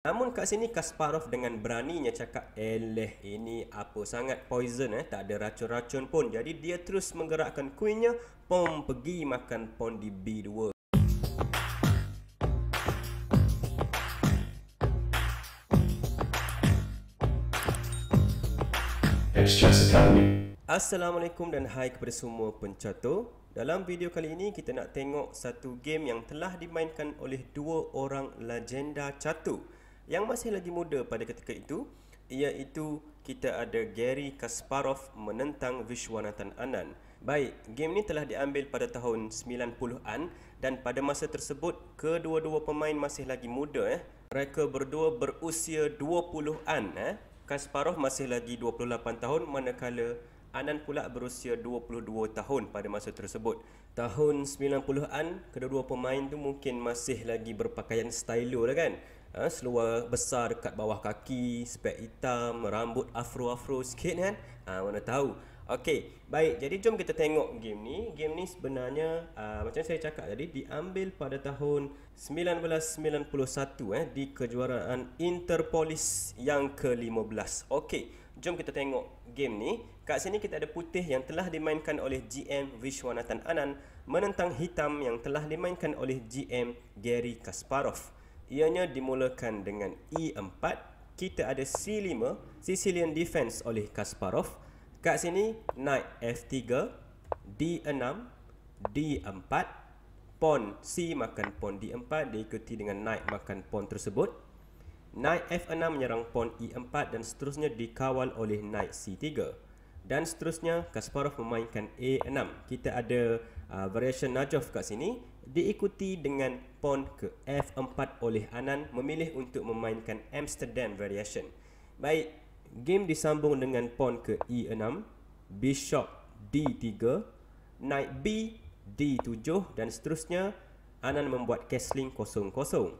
Namun kat sini Kasparov dengan beraninya cakap Eleh eh, ini apa sangat poison eh Tak ada racun-racun pun Jadi dia terus menggerakkan queennya Pom pergi makan pon di B2 Assalamualaikum dan hai kepada semua pencatur Dalam video kali ini kita nak tengok satu game yang telah dimainkan oleh dua orang legenda catur yang masih lagi muda pada ketika itu iaitu kita ada Gary Kasparov menentang Vishwanathan Anand. Baik, game ini telah diambil pada tahun 90-an dan pada masa tersebut kedua-dua pemain masih lagi muda eh. Mereka berdua berusia 20-an eh. Kasparov masih lagi 28 tahun manakala Anand pula berusia 22 tahun pada masa tersebut. Tahun 90-an, kedua-dua pemain tu mungkin masih lagi berpakaian stylo lah kan ha, seluar besar dekat bawah kaki, spek hitam, rambut afro-afro sikit kan. Ha, mana tahu. Okey, baik. Jadi jom kita tengok game ni. Game ni sebenarnya uh, macam saya cakap tadi diambil pada tahun 1991 eh di kejuaraan Interpolis yang ke-15. Okey, jom kita tengok game ni. Kat sini kita ada putih yang telah dimainkan oleh GM Vishwanathan Anand menentang hitam yang telah dimainkan oleh GM Gary Kasparov ianya dimulakan dengan E4 kita ada C5 Sicilian defense oleh Kasparov kat sini knight F3 D6 D4 pawn C makan pawn D4 diikuti dengan knight makan pawn tersebut knight F6 menyerang pawn E4 dan seterusnya dikawal oleh knight C3 dan seterusnya Kasparov memainkan A6 kita ada uh, variation Najov kat sini diikuti dengan pawn ke F4 oleh Anan memilih untuk memainkan Amsterdam Variation. Baik, game disambung dengan pawn ke E6, bishop D3, knight B, D7 dan seterusnya. Anan membuat castling kosong-kosong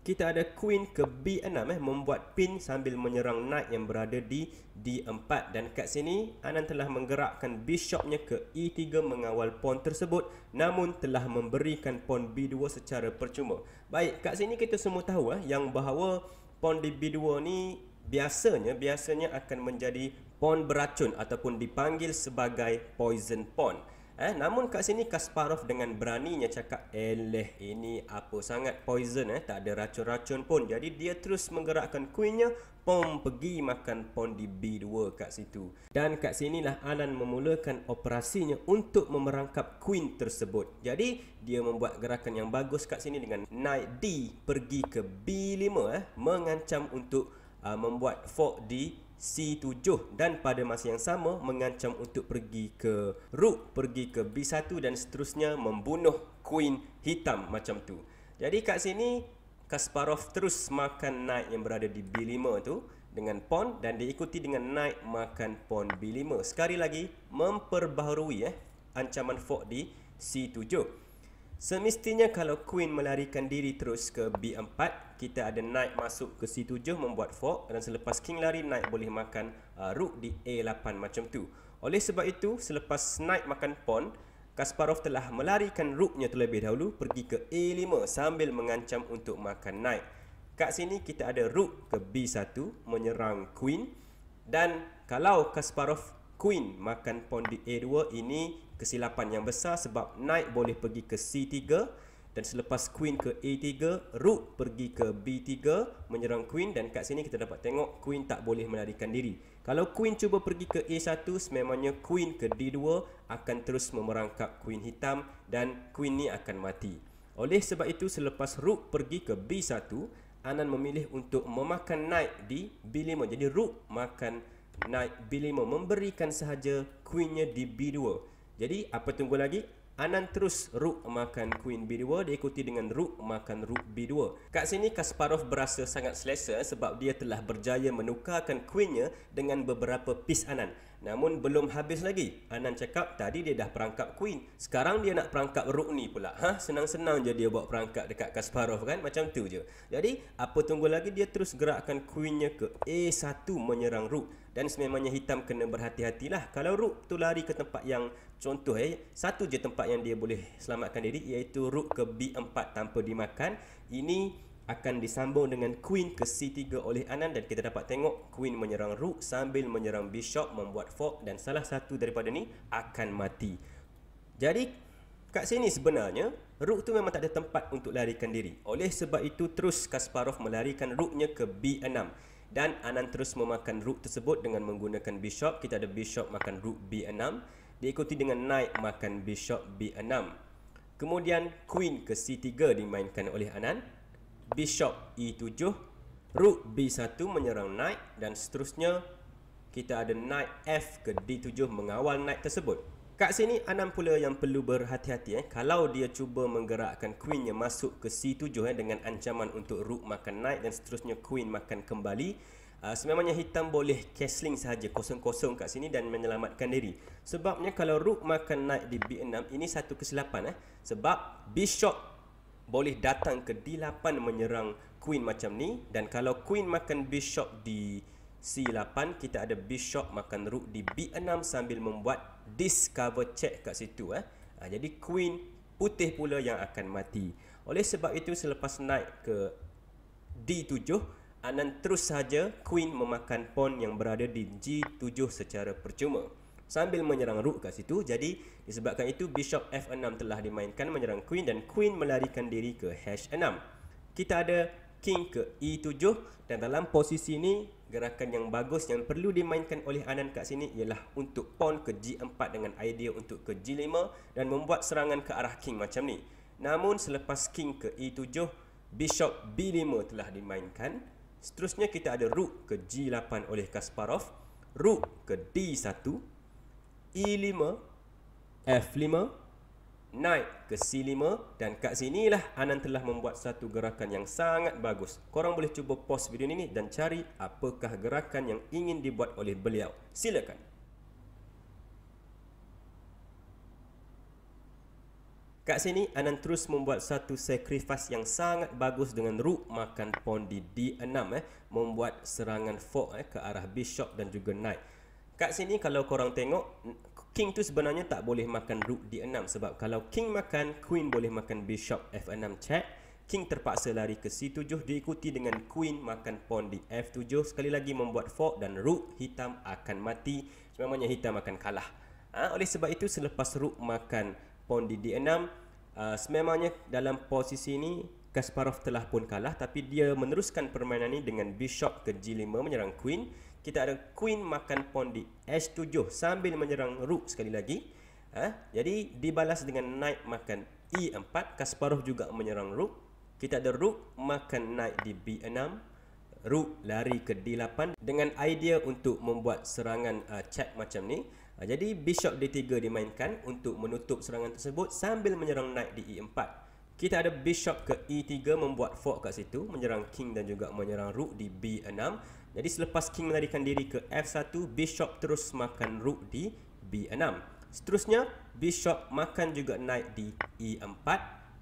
kita ada queen ke b6 eh membuat pin sambil menyerang knight yang berada di d4 dan kat sini Anand telah menggerakkan bishopnya ke e3 mengawal pawn tersebut namun telah memberikan pawn b2 secara percuma. Baik, kat sini kita semua tahu eh yang bahawa pawn di b2 ni biasanya biasanya akan menjadi pawn beracun ataupun dipanggil sebagai poison pawn. Eh, namun kat sini Kasparov dengan beraninya cakap Eleh eh, ini apa sangat poison eh Tak ada racun-racun pun Jadi dia terus menggerakkan queennya Pom pergi makan pon di B2 kat situ Dan kat sinilah Anan memulakan operasinya Untuk memerangkap queen tersebut Jadi dia membuat gerakan yang bagus kat sini Dengan knight D pergi ke B5 eh Mengancam untuk uh, membuat fork di C7 dan pada masa yang sama mengancam untuk pergi ke Rook, pergi ke B1 dan seterusnya membunuh Queen hitam macam tu. Jadi kat sini Kasparov terus makan knight yang berada di B5 tu dengan pawn dan diikuti dengan knight makan pawn B5. Sekali lagi memperbaharui eh ancaman fork di C7. Semestinya kalau Queen melarikan diri terus ke B4, kita ada Knight masuk ke C7 membuat fork dan selepas King lari Knight boleh makan uh, Rook di A8 macam tu. Oleh sebab itu, selepas Knight makan pawn, Kasparov telah melarikan Rooknya terlebih dahulu pergi ke A5 sambil mengancam untuk makan Knight. Kat sini kita ada Rook ke B1 menyerang Queen dan kalau Kasparov Queen makan pawn di A2 ini kesilapan yang besar sebab Knight boleh pergi ke C3 dan selepas Queen ke A3, Rook pergi ke B3 menyerang Queen dan kat sini kita dapat tengok Queen tak boleh melarikan diri. Kalau Queen cuba pergi ke A1, sememangnya Queen ke D2 akan terus memerangkap Queen hitam dan Queen ni akan mati. Oleh sebab itu selepas Rook pergi ke B1, Anan memilih untuk memakan Knight di B5. Jadi Rook makan Knight. Knight B5 memberikan sahaja queennya di B2. Jadi apa tunggu lagi? Anan terus rook makan queen B2 diikuti dengan rook makan rook B2. Kat sini Kasparov berasa sangat selesa sebab dia telah berjaya menukarkan queennya dengan beberapa piece Anan. Namun belum habis lagi. Anan cakap tadi dia dah perangkap Queen. Sekarang dia nak perangkap Rook ni pula. Ha? Senang-senang je dia bawa perangkap dekat Kasparov kan. Macam tu je. Jadi apa tunggu lagi dia terus gerakkan Queennya ke A1 menyerang Rook. Dan sememangnya hitam kena berhati-hatilah. Kalau Rook tu lari ke tempat yang contoh eh. Satu je tempat yang dia boleh selamatkan diri. Iaitu Rook ke B4 tanpa dimakan. Ini akan disambung dengan queen ke c3 oleh Anand dan kita dapat tengok queen menyerang rook sambil menyerang bishop membuat fork dan salah satu daripada ni akan mati. Jadi kat sini sebenarnya rook tu memang tak ada tempat untuk larikan diri. Oleh sebab itu terus Kasparov melarikan rooknya ke b6 dan Anand terus memakan rook tersebut dengan menggunakan bishop. Kita ada bishop makan rook b6 diikuti dengan knight makan bishop b6. Kemudian queen ke c3 dimainkan oleh Anand bishop e7 rook b1 menyerang knight dan seterusnya kita ada knight f ke d7 mengawal knight tersebut kat sini Anam pula yang perlu berhati-hati eh kalau dia cuba menggerakkan queen yang masuk ke c7 eh dengan ancaman untuk rook makan knight dan seterusnya queen makan kembali Uh, sememangnya hitam boleh castling sahaja kosong-kosong kat sini dan menyelamatkan diri Sebabnya kalau rook makan knight di B6 ini satu kesilapan eh? Sebab bishop boleh datang ke D8 menyerang queen macam ni dan kalau queen makan bishop di C8 kita ada bishop makan rook di B6 sambil membuat discover check kat situ eh. Ha, jadi queen putih pula yang akan mati. Oleh sebab itu selepas naik ke D7 Anand terus saja queen memakan pawn yang berada di G7 secara percuma sambil menyerang rook kat situ. Jadi disebabkan itu bishop f6 telah dimainkan menyerang queen dan queen melarikan diri ke h6. Kita ada king ke e7 dan dalam posisi ni gerakan yang bagus yang perlu dimainkan oleh Anan kat sini ialah untuk pawn ke g4 dengan idea untuk ke g5 dan membuat serangan ke arah king macam ni. Namun selepas king ke e7, bishop b5 telah dimainkan. Seterusnya kita ada rook ke g8 oleh Kasparov, rook ke d1 E5 F5 Naik ke C5 Dan kat lah Anan telah membuat satu gerakan yang sangat bagus Korang boleh cuba pause video ini Dan cari apakah gerakan yang ingin dibuat oleh beliau Silakan Kat sini Anan terus membuat satu sacrifice yang sangat bagus Dengan rook makan pawn di D6 eh. Membuat serangan fork eh, ke arah Bishop dan juga Knight Kat sini kalau korang tengok King tu sebenarnya tak boleh makan rook d6 Sebab kalau king makan Queen boleh makan bishop f6 check King terpaksa lari ke c7 Diikuti dengan queen makan pawn di f7 Sekali lagi membuat fork dan rook hitam akan mati Sebenarnya hitam akan kalah ha? Oleh sebab itu selepas rook makan pawn di d6 uh, ah, Sebenarnya dalam posisi ini Kasparov telah pun kalah Tapi dia meneruskan permainan ini dengan bishop ke g5 menyerang queen kita ada queen makan pawn di H7 sambil menyerang rook sekali lagi. Ha? Jadi dibalas dengan knight makan E4, Kasparov juga menyerang rook. Kita ada rook makan knight di B6. Rook lari ke D8 dengan idea untuk membuat serangan uh, check macam ni. Uh, jadi bishop D3 dimainkan untuk menutup serangan tersebut sambil menyerang knight di E4. Kita ada bishop ke E3 membuat fork kat situ, menyerang king dan juga menyerang rook di B6. Jadi selepas king melarikan diri ke f1, bishop terus makan rook di b6. Seterusnya, bishop makan juga knight di e4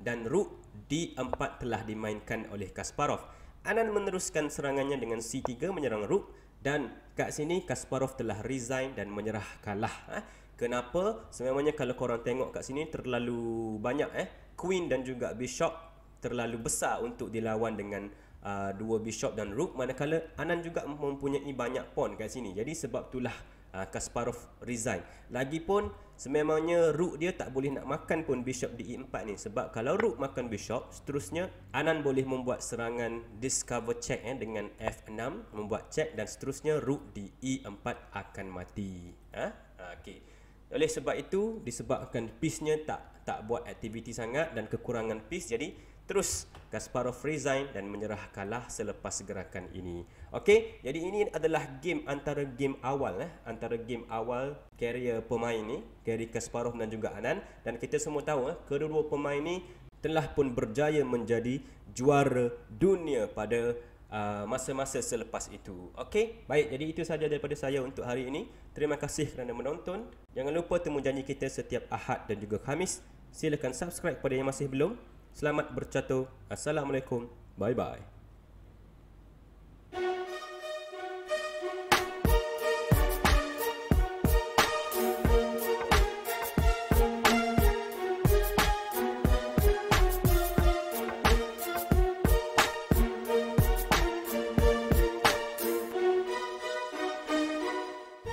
dan rook d4 telah dimainkan oleh Kasparov. Anand meneruskan serangannya dengan c3 menyerang rook dan kat sini Kasparov telah resign dan menyerah kalah. Eh. Kenapa? Sebenarnya kalau korang tengok kat sini terlalu banyak eh queen dan juga bishop terlalu besar untuk dilawan dengan Uh, dua Bishop dan Rook manakala Anan juga mempunyai banyak pawn kat sini jadi sebab itulah uh, Kasparov resign lagipun sememangnya Rook dia tak boleh nak makan pun Bishop di E4 ni sebab kalau Rook makan Bishop seterusnya Anan boleh membuat serangan discover check eh, dengan F6 membuat check dan seterusnya Rook di E4 akan mati ha? ha okay. Oleh sebab itu disebabkan piece-nya tak tak buat aktiviti sangat dan kekurangan piece jadi terus Kasparov resign dan menyerah kalah selepas gerakan ini. Okey, jadi ini adalah game antara game awal eh, antara game awal karier pemain ni, Gary Kasparov dan juga Anand dan kita semua tahu eh, kedua-dua pemain ni telah pun berjaya menjadi juara dunia pada uh, masa-masa selepas itu. Okey, baik jadi itu sahaja daripada saya untuk hari ini. Terima kasih kerana menonton. Jangan lupa temu janji kita setiap Ahad dan juga Khamis. Silakan subscribe pada yang masih belum. Selamat bercatur. Assalamualaikum. Bye-bye.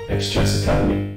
It's just a